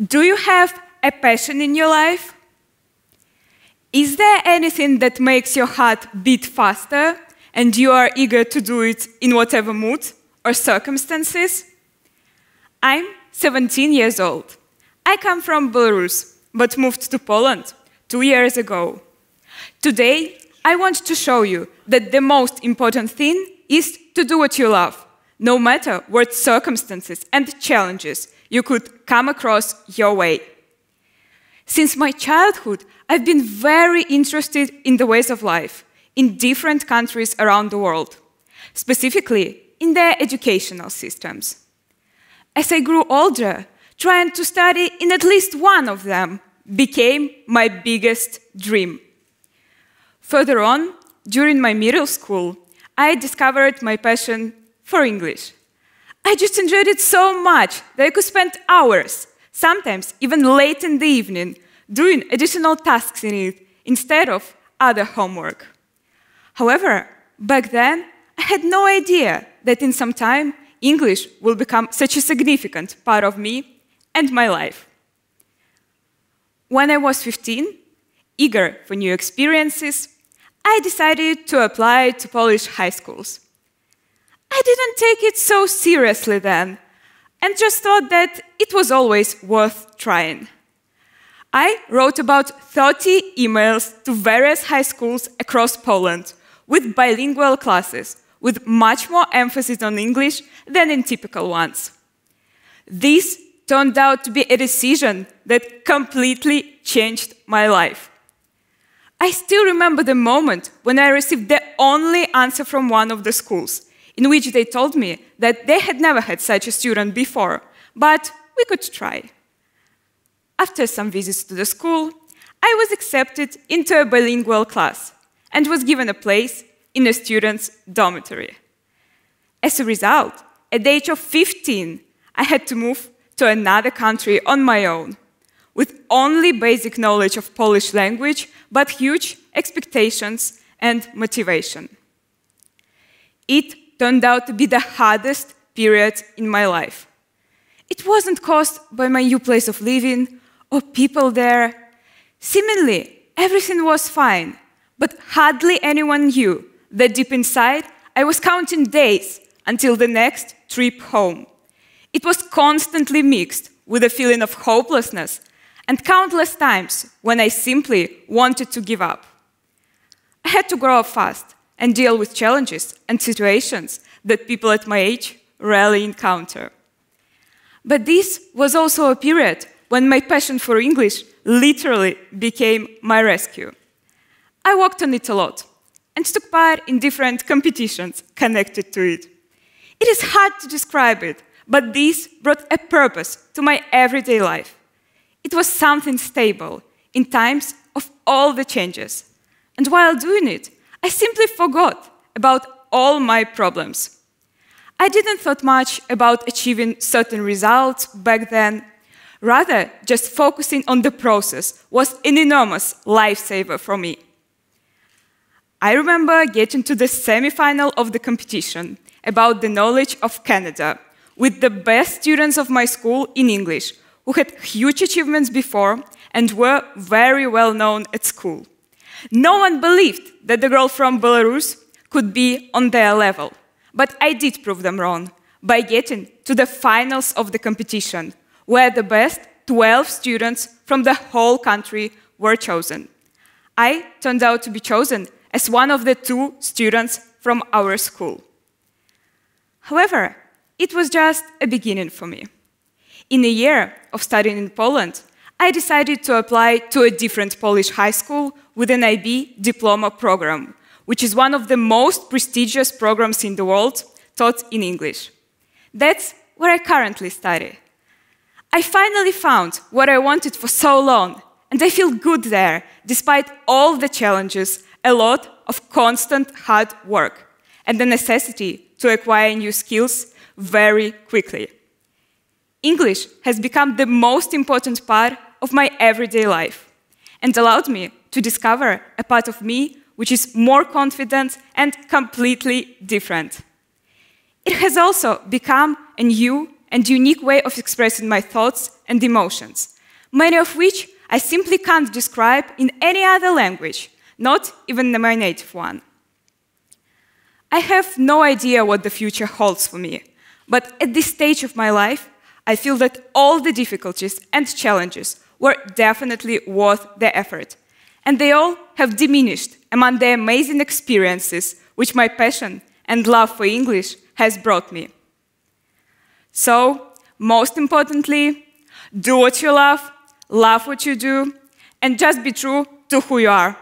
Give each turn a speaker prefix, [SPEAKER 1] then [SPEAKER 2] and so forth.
[SPEAKER 1] Do you have a passion in your life? Is there anything that makes your heart beat faster and you are eager to do it in whatever mood or circumstances? I'm 17 years old. I come from Belarus, but moved to Poland two years ago. Today, I want to show you that the most important thing is to do what you love, no matter what circumstances and challenges you could come across your way. Since my childhood, I've been very interested in the ways of life in different countries around the world, specifically in their educational systems. As I grew older, trying to study in at least one of them became my biggest dream. Further on, during my middle school, I discovered my passion for English. I just enjoyed it so much that I could spend hours, sometimes even late in the evening, doing additional tasks in it instead of other homework. However, back then, I had no idea that in some time, English will become such a significant part of me and my life. When I was 15, eager for new experiences, I decided to apply to Polish high schools. I didn't take it so seriously then and just thought that it was always worth trying. I wrote about 30 emails to various high schools across Poland with bilingual classes, with much more emphasis on English than in typical ones. This turned out to be a decision that completely changed my life. I still remember the moment when I received the only answer from one of the schools in which they told me that they had never had such a student before, but we could try. After some visits to the school, I was accepted into a bilingual class and was given a place in a student's dormitory. As a result, at the age of 15, I had to move to another country on my own, with only basic knowledge of Polish language, but huge expectations and motivation. It turned out to be the hardest period in my life. It wasn't caused by my new place of living or people there. Seemingly, everything was fine, but hardly anyone knew that deep inside, I was counting days until the next trip home. It was constantly mixed with a feeling of hopelessness and countless times when I simply wanted to give up. I had to grow up fast and deal with challenges and situations that people at my age rarely encounter. But this was also a period when my passion for English literally became my rescue. I worked on it a lot and took part in different competitions connected to it. It is hard to describe it, but this brought a purpose to my everyday life. It was something stable in times of all the changes. And while doing it, I simply forgot about all my problems. I didn't thought much about achieving certain results back then. Rather, just focusing on the process was an enormous lifesaver for me. I remember getting to the semifinal of the competition about the knowledge of Canada with the best students of my school in English who had huge achievements before and were very well known at school. No one believed that the girl from Belarus could be on their level. But I did prove them wrong by getting to the finals of the competition, where the best 12 students from the whole country were chosen. I turned out to be chosen as one of the two students from our school. However, it was just a beginning for me. In a year of studying in Poland, I decided to apply to a different Polish high school with an IB diploma program, which is one of the most prestigious programs in the world taught in English. That's where I currently study. I finally found what I wanted for so long, and I feel good there, despite all the challenges, a lot of constant hard work, and the necessity to acquire new skills very quickly. English has become the most important part of my everyday life and allowed me to discover a part of me which is more confident and completely different. It has also become a new and unique way of expressing my thoughts and emotions, many of which I simply can't describe in any other language, not even my native one. I have no idea what the future holds for me, but at this stage of my life, I feel that all the difficulties and challenges were definitely worth the effort and they all have diminished among the amazing experiences which my passion and love for English has brought me. So, most importantly, do what you love, love what you do, and just be true to who you are.